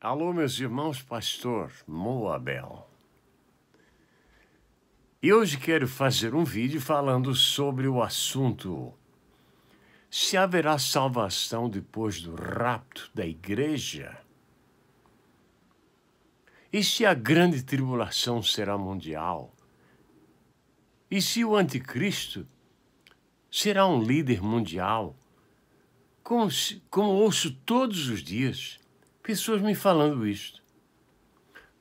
Alô, meus irmãos, pastor Moabel. E hoje quero fazer um vídeo falando sobre o assunto: se haverá salvação depois do rapto da igreja? E se a grande tribulação será mundial? E se o anticristo será um líder mundial? Como, como ouço todos os dias pessoas me falando isto.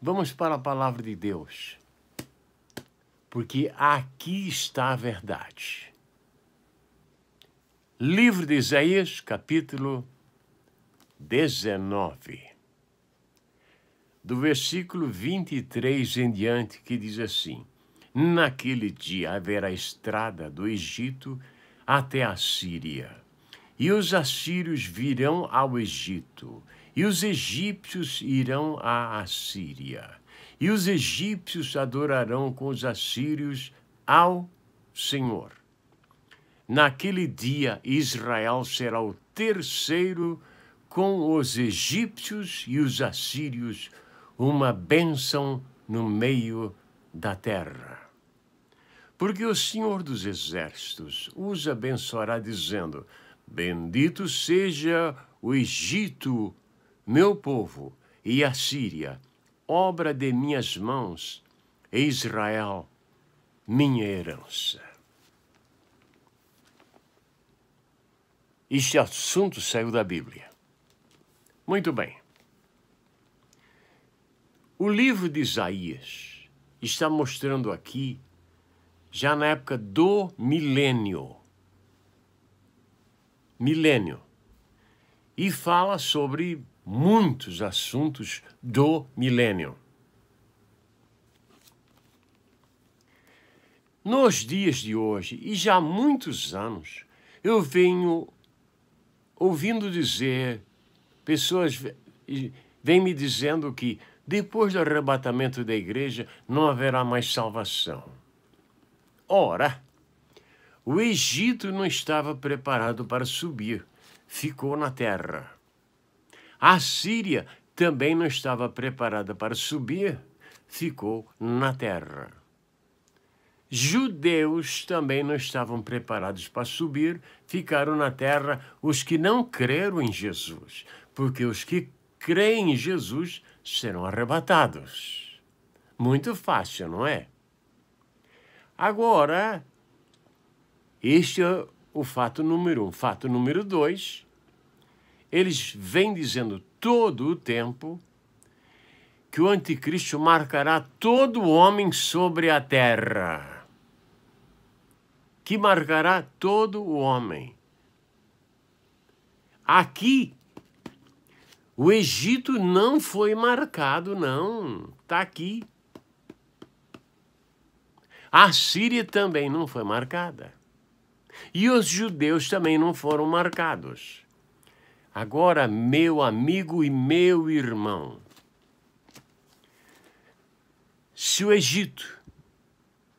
Vamos para a palavra de Deus, porque aqui está a verdade. Livro de Isaías, capítulo 19, do versículo 23 em diante, que diz assim: Naquele dia haverá estrada do Egito até a Síria e os assírios virão ao Egito, e os egípcios irão à Assíria, e os egípcios adorarão com os assírios ao Senhor. Naquele dia, Israel será o terceiro com os egípcios e os assírios, uma bênção no meio da terra. Porque o Senhor dos Exércitos os abençoará, dizendo: Bendito seja o Egito, meu povo, e a Síria, obra de minhas mãos, e Israel, minha herança. Este assunto saiu da Bíblia. Muito bem. O livro de Isaías está mostrando aqui, já na época do milênio, milênio e fala sobre muitos assuntos do milênio. Nos dias de hoje, e já há muitos anos, eu venho ouvindo dizer, pessoas vêm me dizendo que depois do arrebatamento da igreja não haverá mais salvação. Ora, o Egito não estava preparado para subir, ficou na terra. A Síria também não estava preparada para subir, ficou na terra. Judeus também não estavam preparados para subir, ficaram na terra os que não creram em Jesus, porque os que creem em Jesus serão arrebatados. Muito fácil, não é? Agora, este é o fato número um. Fato número dois, eles vêm dizendo todo o tempo que o anticristo marcará todo o homem sobre a terra. Que marcará todo o homem. Aqui, o Egito não foi marcado, não. Está aqui. A Síria também não foi marcada. E os judeus também não foram marcados. Agora, meu amigo e meu irmão, se o Egito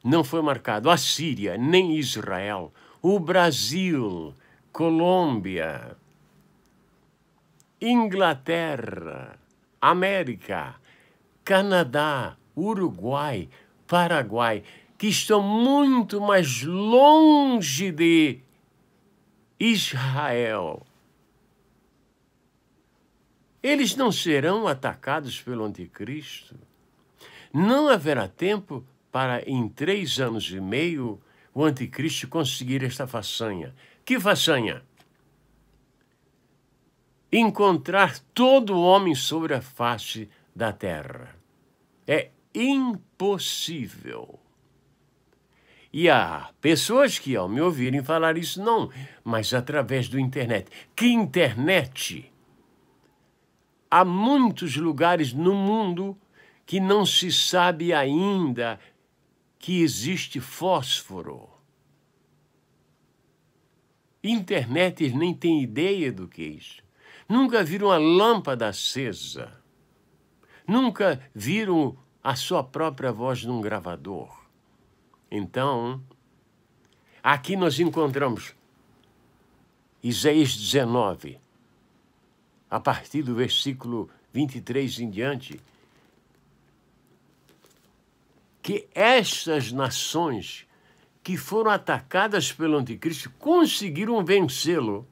não foi marcado, a Síria, nem Israel, o Brasil, Colômbia, Inglaterra, América, Canadá, Uruguai, Paraguai, que estão muito mais longe de Israel. Eles não serão atacados pelo Anticristo. Não haverá tempo para, em três anos e meio, o Anticristo conseguir esta façanha. Que façanha? Encontrar todo homem sobre a face da terra. É impossível. E há pessoas que, ao me ouvirem falar isso, não, mas através do internet. Que internet? Há muitos lugares no mundo que não se sabe ainda que existe fósforo. Internet nem têm ideia do que é isso. Nunca viram a lâmpada acesa. Nunca viram a sua própria voz num gravador. Então, aqui nós encontramos Isaías 19, a partir do versículo 23 em diante, que estas nações que foram atacadas pelo anticristo conseguiram vencê-lo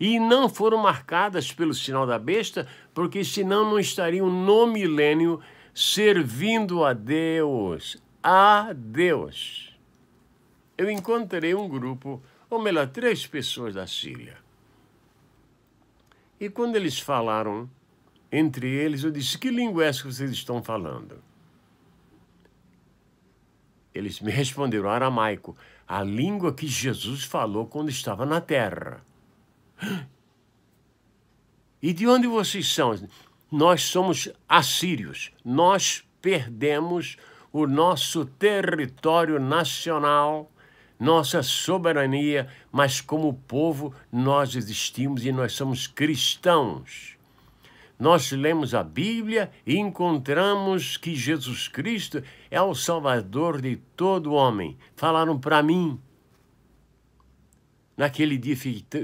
e não foram marcadas pelo sinal da besta, porque senão não estariam no milênio servindo a Deus a Deus. Eu encontrei um grupo, ou melhor, três pessoas da Síria. E quando eles falaram entre eles, eu disse: Que língua é essa que vocês estão falando? Eles me responderam: Aramaico, a língua que Jesus falou quando estava na terra. E de onde vocês são? Nós somos assírios. Nós perdemos o nosso território nacional, nossa soberania, mas como povo nós existimos e nós somos cristãos. Nós lemos a Bíblia e encontramos que Jesus Cristo é o Salvador de todo homem. Falaram para mim. Naquele dia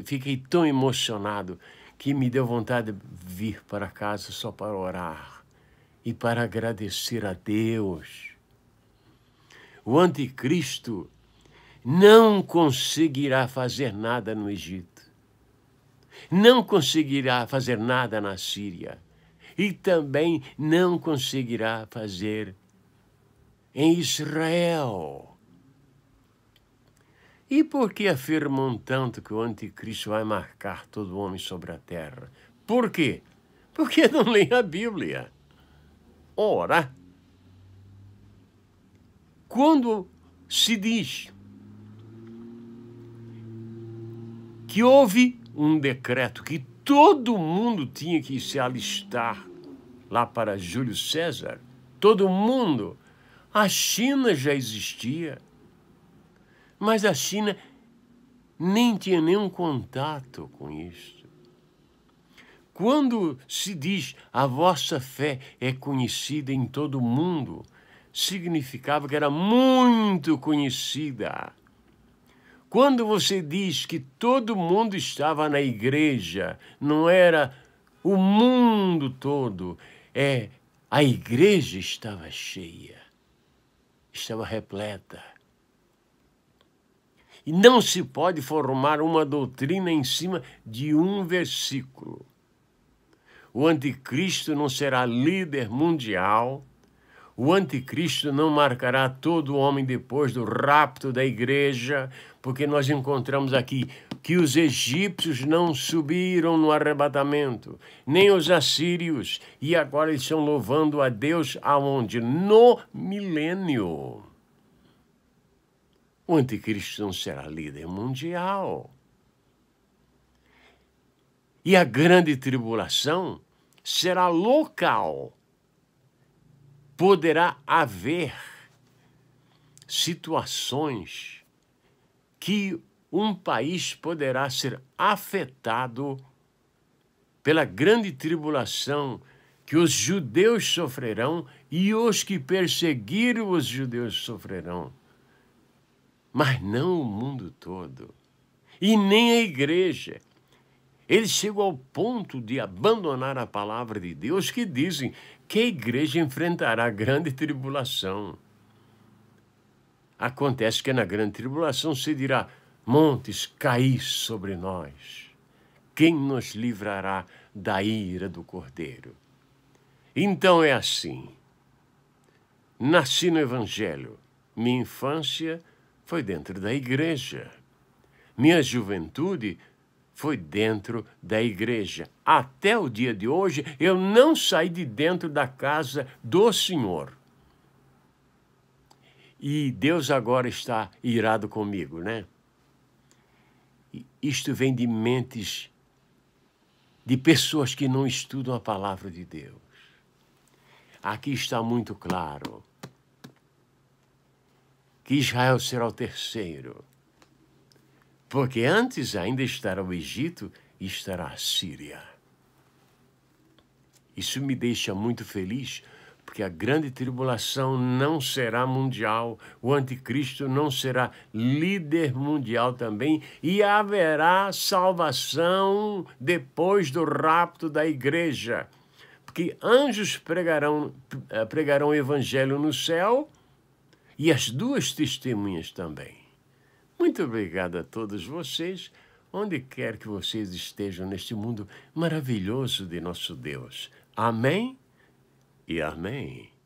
fiquei tão emocionado que me deu vontade de vir para casa só para orar e para agradecer a Deus o anticristo, não conseguirá fazer nada no Egito, não conseguirá fazer nada na Síria e também não conseguirá fazer em Israel. E por que afirmam tanto que o anticristo vai marcar todo homem sobre a terra? Por quê? Porque não leem a Bíblia. Ora, quando se diz que houve um decreto que todo mundo tinha que se alistar lá para Júlio César, todo mundo, a China já existia, mas a China nem tinha nenhum contato com isso. Quando se diz a vossa fé é conhecida em todo o mundo, significava que era muito conhecida. Quando você diz que todo mundo estava na igreja, não era o mundo todo, é a igreja estava cheia, estava repleta. E não se pode formar uma doutrina em cima de um versículo. O anticristo não será líder mundial o anticristo não marcará todo homem depois do rapto da igreja, porque nós encontramos aqui que os egípcios não subiram no arrebatamento, nem os assírios, e agora eles estão louvando a Deus aonde? No milênio. O anticristo não será líder mundial. E a grande tribulação será local poderá haver situações que um país poderá ser afetado pela grande tribulação que os judeus sofrerão e os que perseguiram os judeus sofrerão. Mas não o mundo todo, e nem a igreja. Eles chegam ao ponto de abandonar a palavra de Deus que dizem que a igreja enfrentará grande tribulação. Acontece que na grande tribulação se dirá: Montes, caí sobre nós. Quem nos livrará da ira do cordeiro? Então é assim. Nasci no Evangelho. Minha infância foi dentro da igreja. Minha juventude foi dentro da igreja. Até o dia de hoje, eu não saí de dentro da casa do Senhor. E Deus agora está irado comigo, né? Isto vem de mentes de pessoas que não estudam a palavra de Deus. Aqui está muito claro que Israel será o terceiro porque antes ainda estará o Egito e estará a Síria. Isso me deixa muito feliz, porque a grande tribulação não será mundial, o anticristo não será líder mundial também, e haverá salvação depois do rapto da igreja. Porque anjos pregarão, eh, pregarão o evangelho no céu e as duas testemunhas também. Muito obrigado a todos vocês, onde quer que vocês estejam neste mundo maravilhoso de nosso Deus. Amém e amém.